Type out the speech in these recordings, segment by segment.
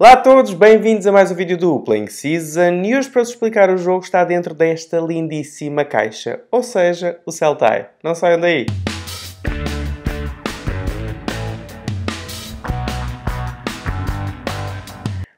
Olá a todos, bem-vindos a mais um vídeo do Playing Season e hoje para vos explicar o jogo está dentro desta lindíssima caixa, ou seja, o Celtai. Não saiam daí!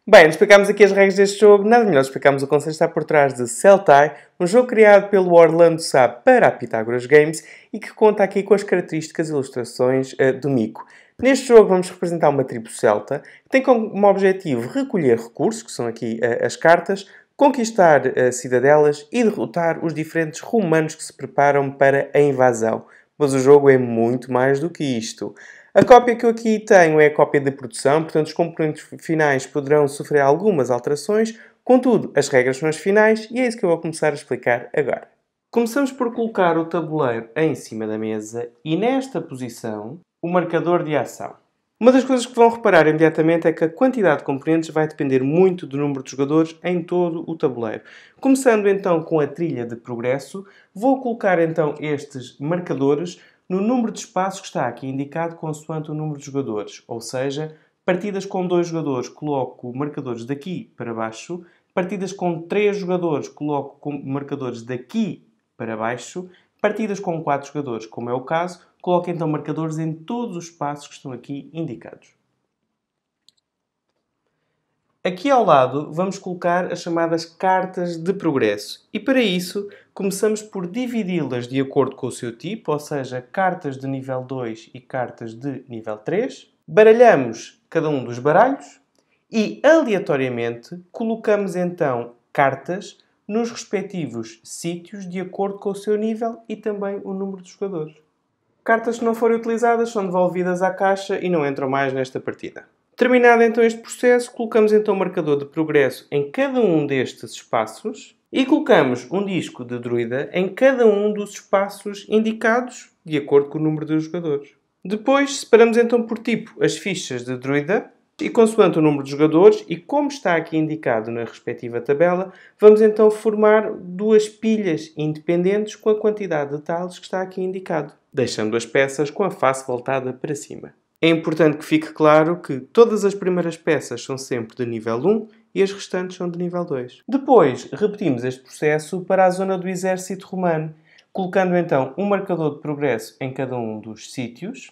Bem, explicámos aqui as regras deste jogo, nada melhor explicámos o conceito está por trás de Celtai, um jogo criado pelo Orlando Sá para a Pitágoras Games e que conta aqui com as características e ilustrações uh, do Mico. Neste jogo vamos representar uma tribo celta que tem como objetivo recolher recursos, que são aqui uh, as cartas, conquistar uh, cidadelas e derrotar os diferentes romanos que se preparam para a invasão. Mas o jogo é muito mais do que isto. A cópia que eu aqui tenho é a cópia de produção, portanto os componentes finais poderão sofrer algumas alterações, contudo as regras são as finais e é isso que eu vou começar a explicar agora. Começamos por colocar o tabuleiro em cima da mesa e nesta posição o marcador de ação. Uma das coisas que vão reparar imediatamente é que a quantidade de componentes vai depender muito do número de jogadores em todo o tabuleiro. Começando então com a trilha de progresso, vou colocar então estes marcadores no número de espaços que está aqui indicado consoante o número de jogadores, ou seja, partidas com dois jogadores coloco marcadores daqui para baixo, partidas com três jogadores coloco marcadores daqui para baixo, partidas com quatro jogadores, como é o caso, Coloque então marcadores em todos os espaços que estão aqui indicados. Aqui ao lado vamos colocar as chamadas cartas de progresso e para isso começamos por dividi-las de acordo com o seu tipo, ou seja, cartas de nível 2 e cartas de nível 3. Baralhamos cada um dos baralhos e aleatoriamente colocamos então cartas nos respectivos sítios de acordo com o seu nível e também o número de jogadores. Cartas que não forem utilizadas são devolvidas à caixa e não entram mais nesta partida. Terminado então este processo, colocamos então o marcador de progresso em cada um destes espaços e colocamos um disco de druida em cada um dos espaços indicados de acordo com o número dos jogadores. Depois separamos então por tipo as fichas de druida e consoante o número de jogadores e como está aqui indicado na respectiva tabela, vamos então formar duas pilhas independentes com a quantidade de talos que está aqui indicado deixando as peças com a face voltada para cima. É importante que fique claro que todas as primeiras peças são sempre de nível 1 e as restantes são de nível 2. Depois, repetimos este processo para a zona do exército romano, colocando então um marcador de progresso em cada um dos sítios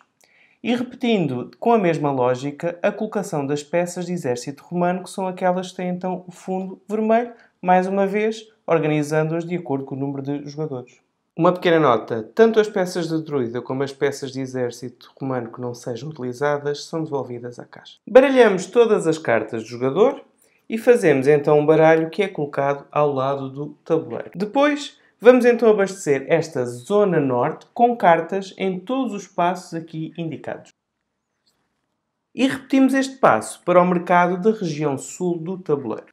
e repetindo com a mesma lógica a colocação das peças de exército romano, que são aquelas que têm então o fundo vermelho, mais uma vez organizando-as de acordo com o número de jogadores. Uma pequena nota: tanto as peças de druida como as peças de exército romano que não sejam utilizadas são devolvidas à caixa. Baralhamos todas as cartas do jogador e fazemos então um baralho que é colocado ao lado do tabuleiro. Depois, vamos então abastecer esta zona norte com cartas em todos os passos aqui indicados. E repetimos este passo para o mercado da região sul do tabuleiro.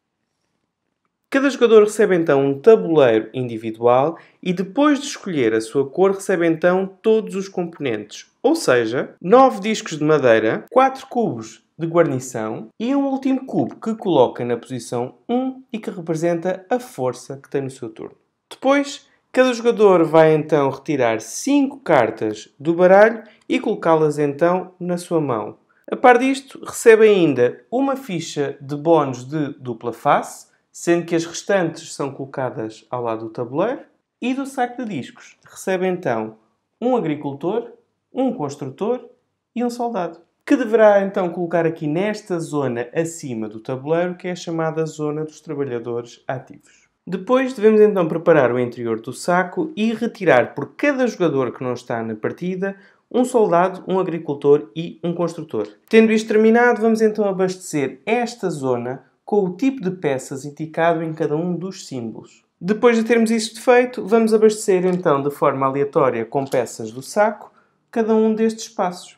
Cada jogador recebe então um tabuleiro individual e depois de escolher a sua cor recebe então todos os componentes, ou seja, 9 discos de madeira, 4 cubos de guarnição e um último cubo que coloca na posição 1 e que representa a força que tem no seu turno. Depois, cada jogador vai então retirar 5 cartas do baralho e colocá-las então na sua mão. A par disto, recebe ainda uma ficha de bónus de dupla face, sendo que as restantes são colocadas ao lado do tabuleiro e do saco de discos. Recebe então um agricultor, um construtor e um soldado, que deverá então colocar aqui nesta zona acima do tabuleiro, que é a chamada zona dos trabalhadores ativos. Depois devemos então preparar o interior do saco e retirar por cada jogador que não está na partida um soldado, um agricultor e um construtor. Tendo isto terminado, vamos então abastecer esta zona com o tipo de peças indicado em cada um dos símbolos. Depois de termos isto feito, vamos abastecer então de forma aleatória com peças do saco cada um destes espaços.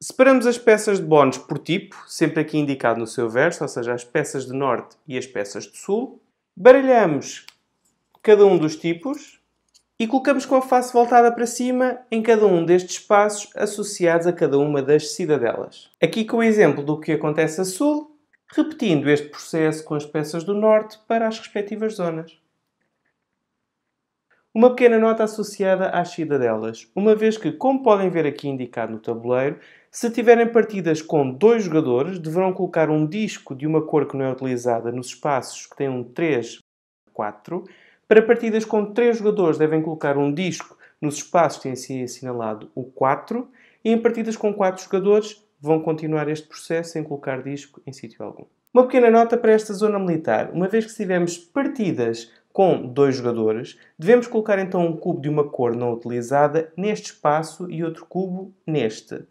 Separamos as peças de bónus por tipo, sempre aqui indicado no seu verso, ou seja, as peças de norte e as peças de sul. Baralhamos cada um dos tipos e colocamos com a face voltada para cima em cada um destes espaços associados a cada uma das cidadelas. Aqui com o exemplo do que acontece a sul, repetindo este processo com as peças do norte para as respectivas zonas. Uma pequena nota associada às cidadelas, uma vez que, como podem ver aqui indicado no tabuleiro, se tiverem partidas com dois jogadores, deverão colocar um disco de uma cor que não é utilizada nos espaços que têm um 3, 4. Para partidas com três jogadores, devem colocar um disco nos espaços que têm assinalado o 4. E em partidas com quatro jogadores, vão continuar este processo sem colocar disco em sítio algum. Uma pequena nota para esta zona militar. Uma vez que tivermos partidas com dois jogadores, devemos colocar então um cubo de uma cor não utilizada neste espaço e outro cubo neste.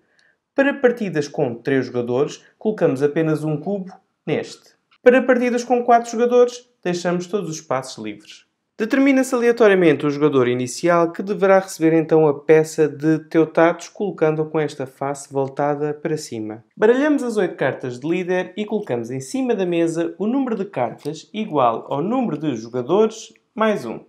Para partidas com três jogadores, colocamos apenas um cubo neste. Para partidas com quatro jogadores, deixamos todos os espaços livres. Determina-se aleatoriamente o jogador inicial que deverá receber então a peça de Teutatos, colocando-a com esta face voltada para cima. Baralhamos as oito cartas de líder e colocamos em cima da mesa o número de cartas igual ao número de jogadores mais um.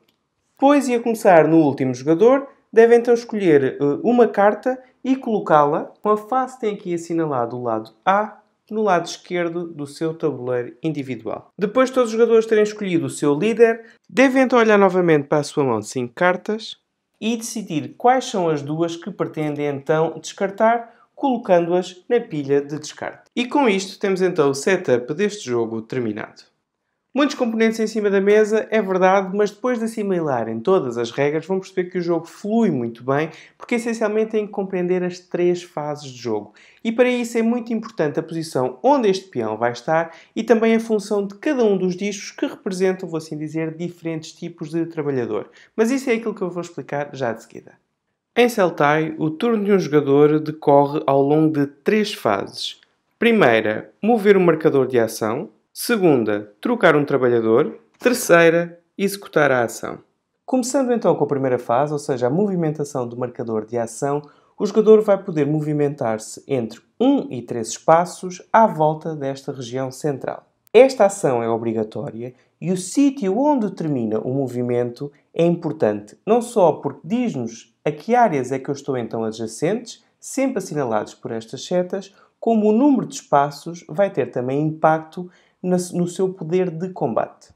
Pois, e a começar no último jogador, deve então escolher eh, uma carta e colocá-la com a face que tem aqui assinalado o lado A no lado esquerdo do seu tabuleiro individual. Depois de todos os jogadores terem escolhido o seu líder, devem então olhar novamente para a sua mão de 5 cartas e decidir quais são as duas que pretendem então descartar, colocando-as na pilha de descarte. E com isto temos então o setup deste jogo terminado. Muitos componentes em cima da mesa, é verdade, mas depois de assimilarem todas as regras, vão perceber que o jogo flui muito bem, porque essencialmente têm que compreender as três fases de jogo. E para isso é muito importante a posição onde este peão vai estar e também a função de cada um dos discos que representam, vou assim dizer, diferentes tipos de trabalhador. Mas isso é aquilo que eu vou explicar já de seguida. Em Celtai, o turno de um jogador decorre ao longo de três fases. Primeira, mover o marcador de ação. Segunda, trocar um trabalhador. Terceira, executar a ação. Começando então com a primeira fase, ou seja, a movimentação do marcador de ação, o jogador vai poder movimentar-se entre 1 e 3 espaços à volta desta região central. Esta ação é obrigatória e o sítio onde termina o movimento é importante, não só porque diz-nos a que áreas é que eu estou então adjacentes, sempre assinalados por estas setas, como o número de espaços vai ter também impacto no seu poder de combate.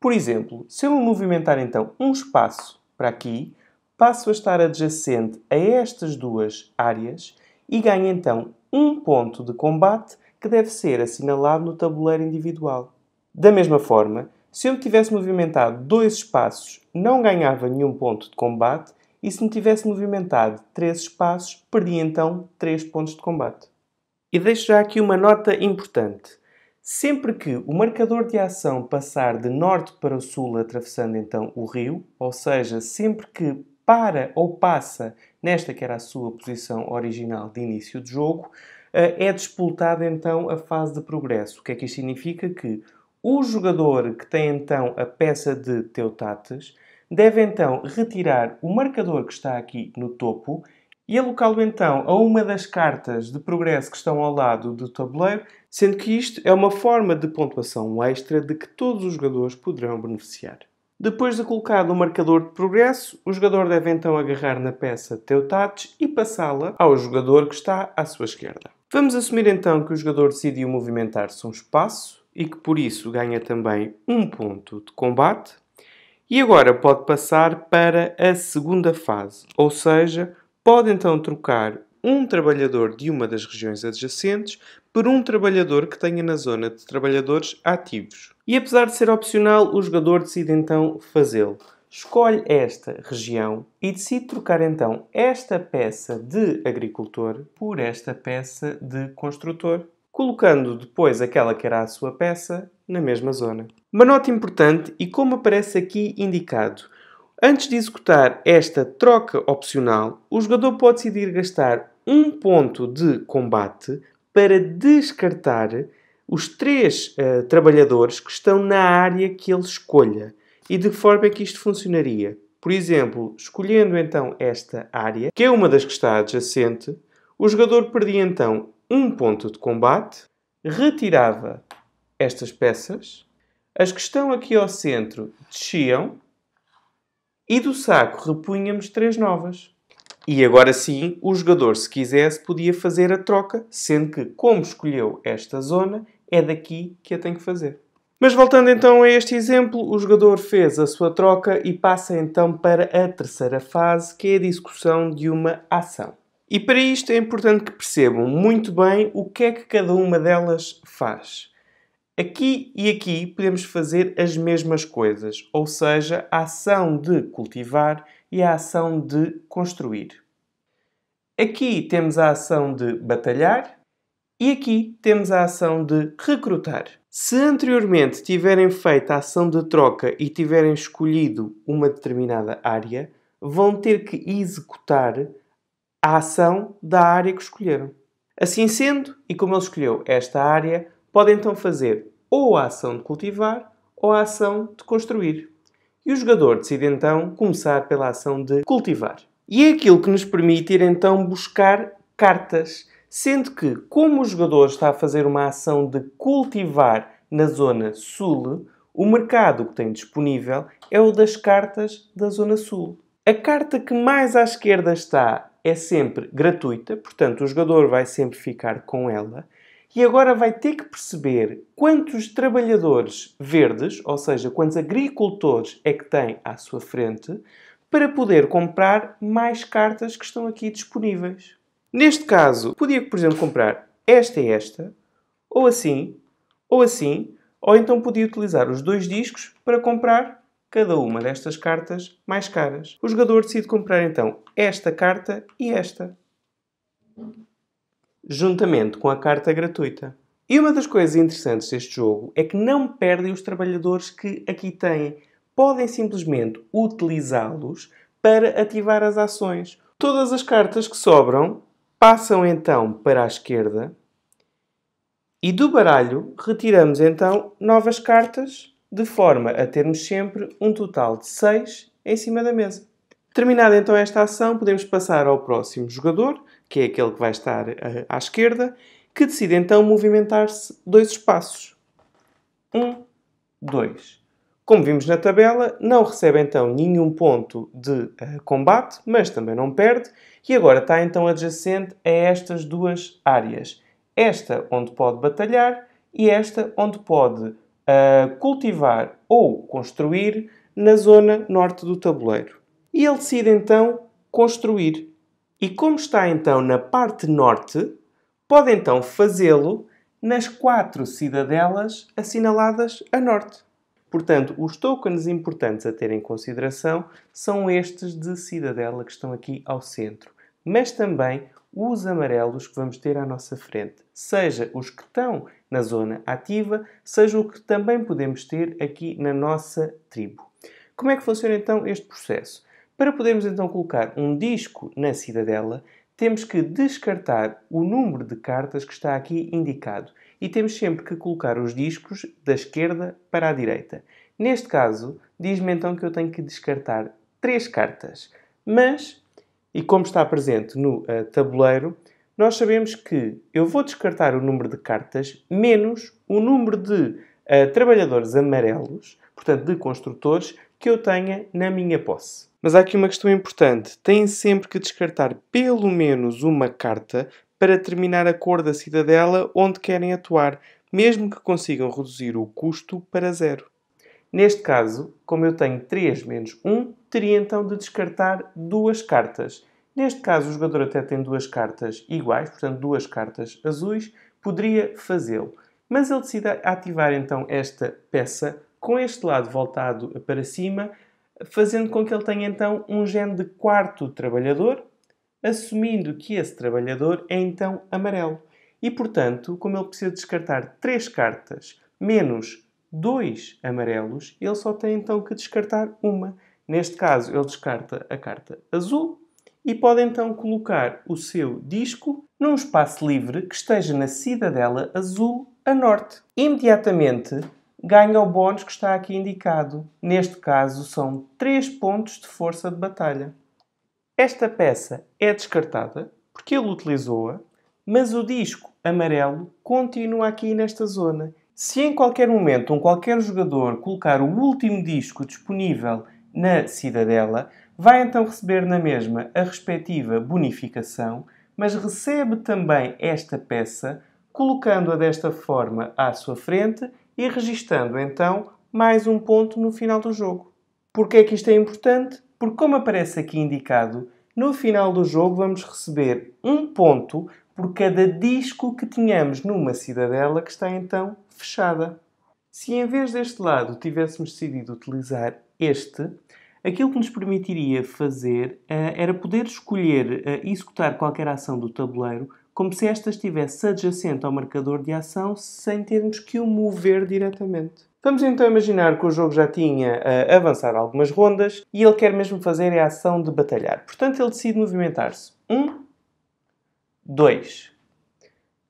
Por exemplo, se eu me movimentar então um espaço para aqui, passo a estar adjacente a estas duas áreas e ganho então um ponto de combate que deve ser assinalado no tabuleiro individual. Da mesma forma, se eu me tivesse movimentado dois espaços, não ganhava nenhum ponto de combate, e se me tivesse movimentado três espaços, perdia então três pontos de combate. E deixo já aqui uma nota importante. Sempre que o marcador de ação passar de norte para sul, atravessando então o rio, ou seja, sempre que para ou passa nesta que era a sua posição original de início de jogo, eh, é disputada então a fase de progresso. O que é que isto significa? Que o jogador que tem então a peça de Teutates deve então retirar o marcador que está aqui no topo e alocá-lo então a uma das cartas de progresso que estão ao lado do tabuleiro, sendo que isto é uma forma de pontuação extra de que todos os jogadores poderão beneficiar. Depois de colocado o marcador de progresso, o jogador deve então agarrar na peça Teutates e passá-la ao jogador que está à sua esquerda. Vamos assumir então que o jogador decidiu movimentar-se um espaço e que por isso ganha também um ponto de combate. E agora pode passar para a segunda fase, ou seja, Pode então trocar um trabalhador de uma das regiões adjacentes por um trabalhador que tenha na zona de trabalhadores ativos. E apesar de ser opcional, o jogador decide então fazê-lo. Escolhe esta região e decide trocar então esta peça de agricultor por esta peça de construtor, colocando depois aquela que era a sua peça na mesma zona. Uma nota importante e como aparece aqui indicado, Antes de executar esta troca opcional, o jogador pode decidir gastar um ponto de combate para descartar os três uh, trabalhadores que estão na área que ele escolha. E de que forma é que isto funcionaria? Por exemplo, escolhendo então esta área, que é uma das que está adjacente, o jogador perdia então um ponto de combate, retirava estas peças, as que estão aqui ao centro desciam e do saco repunhamos três novas. E agora sim, o jogador, se quisesse, podia fazer a troca, sendo que, como escolheu esta zona, é daqui que a tem que fazer. Mas voltando então a este exemplo, o jogador fez a sua troca e passa então para a terceira fase, que é a discussão de uma ação. E para isto é importante que percebam muito bem o que é que cada uma delas faz. Aqui e aqui podemos fazer as mesmas coisas, ou seja, a ação de cultivar e a ação de construir. Aqui temos a ação de batalhar e aqui temos a ação de recrutar. Se anteriormente tiverem feito a ação de troca e tiverem escolhido uma determinada área, vão ter que executar a ação da área que escolheram. Assim sendo, e como ele escolheu esta área, Pode então fazer ou a ação de cultivar ou a ação de construir. E o jogador decide então começar pela ação de cultivar. E é aquilo que nos permite ir então buscar cartas, sendo que, como o jogador está a fazer uma ação de cultivar na zona sul, o mercado que tem disponível é o das cartas da zona sul. A carta que mais à esquerda está é sempre gratuita, portanto, o jogador vai sempre ficar com ela, e agora vai ter que perceber quantos trabalhadores verdes, ou seja, quantos agricultores é que tem à sua frente, para poder comprar mais cartas que estão aqui disponíveis. Neste caso, podia, por exemplo, comprar esta e esta, ou assim, ou assim, ou então podia utilizar os dois discos para comprar cada uma destas cartas mais caras. O jogador decide comprar então esta carta e esta juntamente com a carta gratuita. E uma das coisas interessantes deste jogo é que não perdem os trabalhadores que aqui têm. Podem simplesmente utilizá-los para ativar as ações. Todas as cartas que sobram passam então para a esquerda e do baralho retiramos então novas cartas de forma a termos sempre um total de 6 em cima da mesa. Terminada então esta ação, podemos passar ao próximo jogador, que é aquele que vai estar eh, à esquerda, que decide então movimentar-se dois espaços. Um, dois. Como vimos na tabela, não recebe então nenhum ponto de uh, combate, mas também não perde, e agora está então adjacente a estas duas áreas. Esta onde pode batalhar e esta onde pode uh, cultivar ou construir na zona norte do tabuleiro e ele decide então construir. E como está então na parte norte, pode então fazê-lo nas quatro cidadelas assinaladas a norte. Portanto, os tokens importantes a ter em consideração são estes de cidadela que estão aqui ao centro, mas também os amarelos que vamos ter à nossa frente, seja os que estão na zona ativa, seja o que também podemos ter aqui na nossa tribo. Como é que funciona então este processo? Para podermos então colocar um disco na cidadela, temos que descartar o número de cartas que está aqui indicado e temos sempre que colocar os discos da esquerda para a direita. Neste caso, diz-me então que eu tenho que descartar três cartas, mas, e como está presente no uh, tabuleiro, nós sabemos que eu vou descartar o número de cartas menos o número de uh, trabalhadores amarelos, portanto de construtores, que eu tenha na minha posse. Mas há aqui uma questão importante. Têm sempre que descartar pelo menos uma carta para terminar a cor da cidadela onde querem atuar, mesmo que consigam reduzir o custo para zero. Neste caso, como eu tenho 3 menos 1, teria então de descartar duas cartas. Neste caso, o jogador até tem duas cartas iguais, portanto, duas cartas azuis, poderia fazê-lo. Mas ele decide ativar então esta peça com este lado voltado para cima, fazendo com que ele tenha então um gene de quarto trabalhador, assumindo que esse trabalhador é então amarelo. E portanto, como ele precisa descartar três cartas menos dois amarelos, ele só tem então que descartar uma. Neste caso, ele descarta a carta azul e pode então colocar o seu disco num espaço livre que esteja na cidadela azul a norte. Imediatamente, ganha o bónus que está aqui indicado. Neste caso, são 3 pontos de força de batalha. Esta peça é descartada, porque ele utilizou-a, mas o disco amarelo continua aqui nesta zona. Se em qualquer momento um qualquer jogador colocar o último disco disponível na cidadela, vai então receber na mesma a respectiva bonificação, mas recebe também esta peça, colocando-a desta forma à sua frente e registando então mais um ponto no final do jogo. Porquê é que isto é importante? Porque, como aparece aqui indicado, no final do jogo vamos receber um ponto por cada disco que tínhamos numa cidadela que está então fechada. Se em vez deste lado tivéssemos decidido utilizar este, aquilo que nos permitiria fazer uh, era poder escolher uh, executar qualquer ação do tabuleiro como se esta estivesse adjacente ao marcador de ação sem termos que o mover diretamente. Vamos então imaginar que o jogo já tinha a eh, avançar algumas rondas e ele quer mesmo fazer a ação de batalhar. Portanto, ele decide movimentar-se. 1, 2.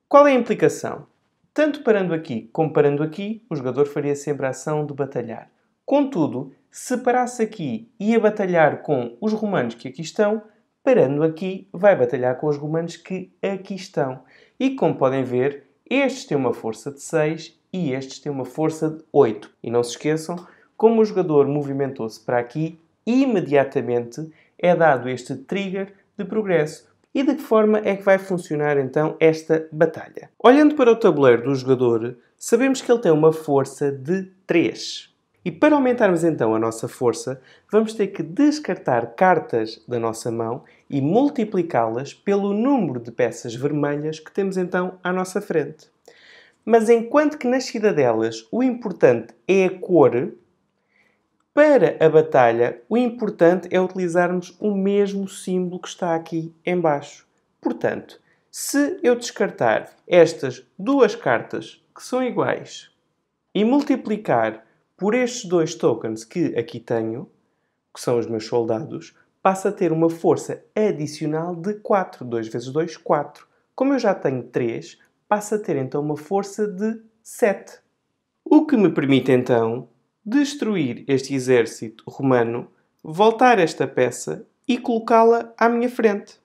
Qual é a implicação? Tanto parando aqui como parando aqui, o jogador faria sempre a ação de batalhar. Contudo, se parasse aqui e ia batalhar com os romanos que aqui estão, parando aqui, vai batalhar com os romanos que aqui estão. E como podem ver, estes têm uma força de 6 e estes têm uma força de 8. E não se esqueçam, como o jogador movimentou-se para aqui, imediatamente é dado este trigger de progresso. E de que forma é que vai funcionar então esta batalha? Olhando para o tabuleiro do jogador, sabemos que ele tem uma força de 3. E para aumentarmos então a nossa força, vamos ter que descartar cartas da nossa mão e multiplicá-las pelo número de peças vermelhas que temos então à nossa frente. Mas enquanto que nas cidadelas o importante é a cor, para a batalha o importante é utilizarmos o mesmo símbolo que está aqui embaixo. Portanto, se eu descartar estas duas cartas que são iguais e multiplicar por estes dois tokens que aqui tenho, que são os meus soldados, passa a ter uma força adicional de 4. 2 vezes 2, 4. Como eu já tenho 3, passa a ter então uma força de 7. O que me permite então destruir este exército romano, voltar esta peça e colocá-la à minha frente.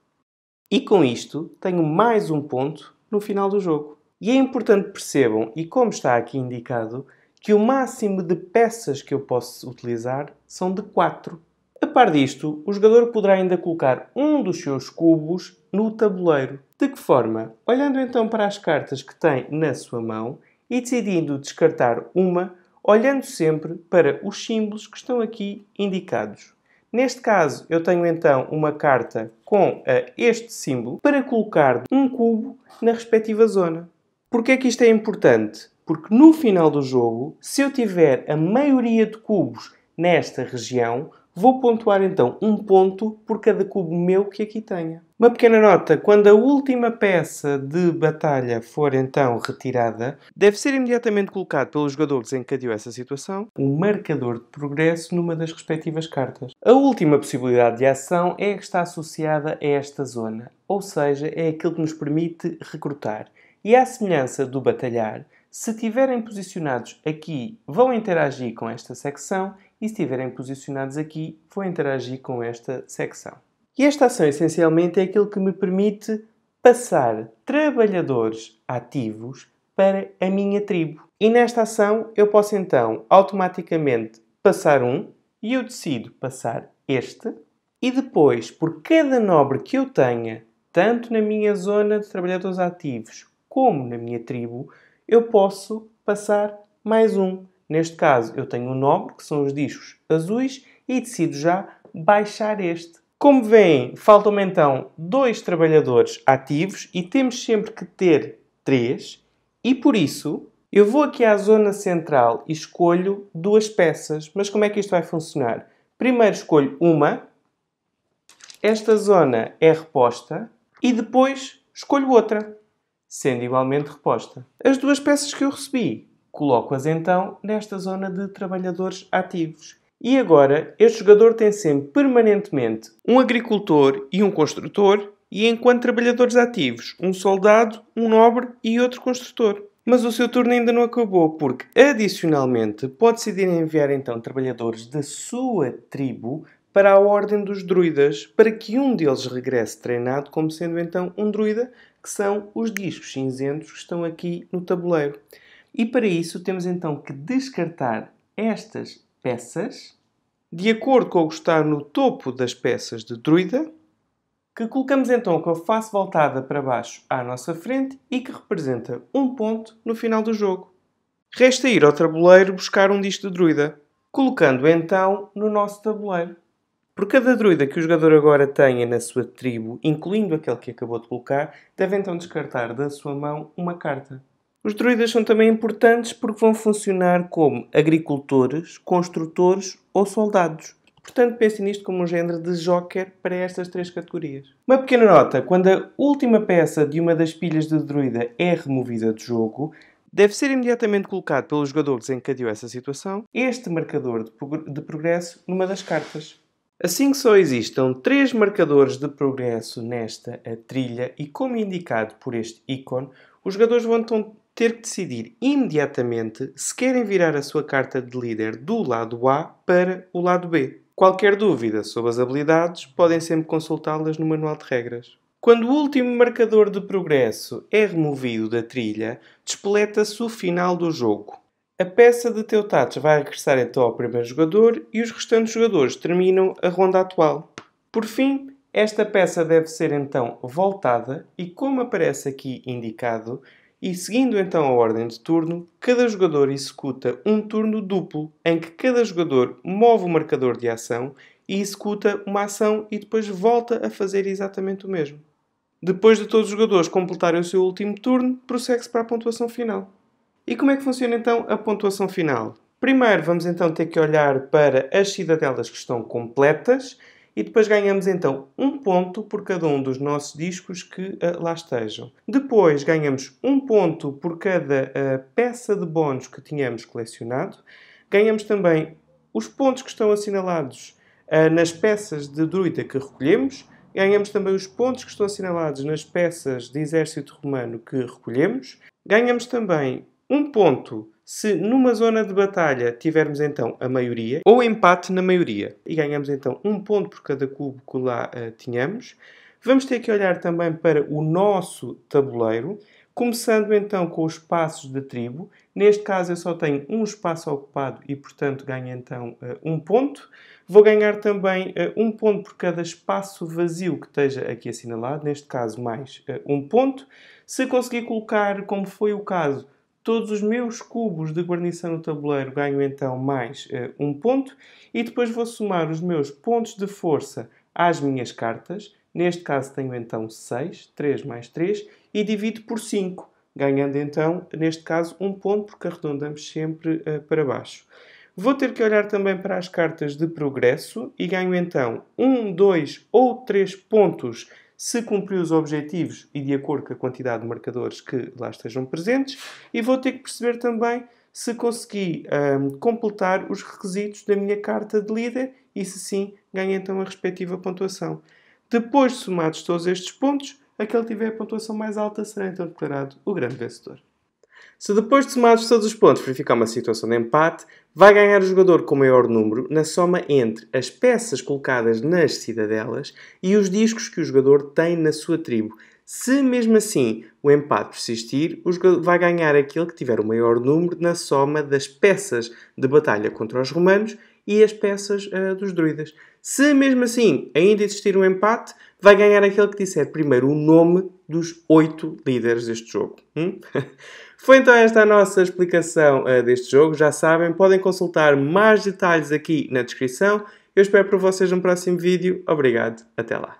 E com isto tenho mais um ponto no final do jogo. E é importante percebam, e como está aqui indicado, que o máximo de peças que eu posso utilizar são de 4. A par disto, o jogador poderá ainda colocar um dos seus cubos no tabuleiro. De que forma? Olhando então para as cartas que tem na sua mão e decidindo descartar uma, olhando sempre para os símbolos que estão aqui indicados. Neste caso, eu tenho então uma carta com eh, este símbolo para colocar um cubo na respectiva zona. Porquê é que isto é importante? Porque no final do jogo, se eu tiver a maioria de cubos nesta região, vou pontuar então um ponto por cada cubo meu que aqui tenha. Uma pequena nota: quando a última peça de batalha for então retirada, deve ser imediatamente colocado pelo jogador que desencadeou essa situação um marcador de progresso numa das respectivas cartas. A última possibilidade de ação é a que está associada a esta zona, ou seja, é aquilo que nos permite recrutar. E à semelhança do batalhar, se estiverem posicionados aqui, vão interagir com esta secção e se estiverem posicionados aqui, vão interagir com esta secção. E esta ação essencialmente é aquilo que me permite passar trabalhadores ativos para a minha tribo. E nesta ação eu posso então automaticamente passar um e eu decido passar este. E depois, por cada nobre que eu tenha, tanto na minha zona de trabalhadores ativos como na minha tribo, eu posso passar mais um. Neste caso, eu tenho um nome, que são os discos azuis, e decido já baixar este. Como veem, faltam então dois trabalhadores ativos e temos sempre que ter três, e por isso eu vou aqui à zona central e escolho duas peças. Mas como é que isto vai funcionar? Primeiro escolho uma, esta zona é reposta, e depois escolho outra sendo igualmente reposta. As duas peças que eu recebi, coloco-as então nesta zona de trabalhadores ativos. E agora, este jogador tem sempre permanentemente um agricultor e um construtor, e enquanto trabalhadores ativos, um soldado, um nobre e outro construtor. Mas o seu turno ainda não acabou, porque adicionalmente pode decidir enviar então trabalhadores da sua tribo para a ordem dos druidas, para que um deles regresse treinado como sendo então um druida, que são os discos cinzentos que estão aqui no tabuleiro. E para isso temos então que descartar estas peças, de acordo com o que está no topo das peças de druida, que colocamos então com a face voltada para baixo à nossa frente e que representa um ponto no final do jogo. Resta ir ao tabuleiro buscar um disco de druida, colocando então no nosso tabuleiro. Por cada druida que o jogador agora tenha na sua tribo, incluindo aquele que acabou de colocar, deve então descartar da sua mão uma carta. Os druidas são também importantes porque vão funcionar como agricultores, construtores ou soldados. Portanto, pensem nisto como um género de joker para estas três categorias. Uma pequena nota: quando a última peça de uma das pilhas de druida é removida do jogo, deve ser imediatamente colocado pelo jogador que desencadeou essa situação este marcador de progresso numa das cartas. Assim que só existam três marcadores de progresso nesta trilha e como indicado por este ícone, os jogadores vão então ter que decidir imediatamente se querem virar a sua carta de líder do lado A para o lado B. Qualquer dúvida sobre as habilidades podem sempre consultá-las no manual de regras. Quando o último marcador de progresso é removido da trilha, despoleta-se o final do jogo. A peça de teu tacho vai regressar então ao primeiro jogador e os restantes jogadores terminam a ronda atual. Por fim, esta peça deve ser então voltada e, como aparece aqui indicado, e seguindo então a ordem de turno, cada jogador executa um turno duplo em que cada jogador move o marcador de ação e executa uma ação e depois volta a fazer exatamente o mesmo. Depois de todos os jogadores completarem o seu último turno, prossegue-se para a pontuação final. E como é que funciona então a pontuação final? Primeiro vamos então ter que olhar para as cidadelas que estão completas e depois ganhamos então um ponto por cada um dos nossos discos que uh, lá estejam. Depois ganhamos um ponto por cada uh, peça de bónus que tínhamos colecionado. Ganhamos também os pontos que estão assinalados uh, nas peças de druida que recolhemos. Ganhamos também os pontos que estão assinalados nas peças de exército romano que recolhemos. Ganhamos também um ponto se numa zona de batalha tivermos então a maioria, ou empate na maioria, e ganhamos então um ponto por cada cubo que lá uh, tínhamos, vamos ter que olhar também para o nosso tabuleiro, começando então com os passos de tribo. Neste caso eu só tenho um espaço ocupado e, portanto, ganho então uh, um ponto. Vou ganhar também uh, um ponto por cada espaço vazio que esteja aqui assinalado, neste caso mais um ponto. Se conseguir colocar, como foi o caso, Todos os meus cubos de guarnição no tabuleiro ganho então mais uh, um ponto e depois vou somar os meus pontos de força às minhas cartas. Neste caso tenho então 6, 3 mais 3, e divido por 5, ganhando então, neste caso, um ponto, porque arredondamos sempre uh, para baixo. Vou ter que olhar também para as cartas de progresso e ganho então 1, 2 ou 3 pontos se cumpriu os objetivos e de acordo com a quantidade de marcadores que lá estejam presentes, e vou ter que perceber também se consegui um, completar os requisitos da minha carta de líder e se sim, ganho então a respectiva pontuação. Depois de somados todos estes pontos, aquele que tiver a pontuação mais alta será então declarado o grande vencedor. Se depois de somados todos os pontos verificar uma situação de empate, vai ganhar o jogador com o maior número na soma entre as peças colocadas nas cidadelas e os discos que o jogador tem na sua tribo. Se mesmo assim o empate persistir, o jogador vai ganhar aquele que tiver o maior número na soma das peças de batalha contra os romanos e as peças uh, dos druidas. Se mesmo assim ainda existir um empate, vai ganhar aquele que disser primeiro o nome dos oito líderes deste jogo. Hum? Foi então esta a nossa explicação uh, deste jogo. Já sabem, podem consultar mais detalhes aqui na descrição. Eu espero por vocês no próximo vídeo. Obrigado. Até lá.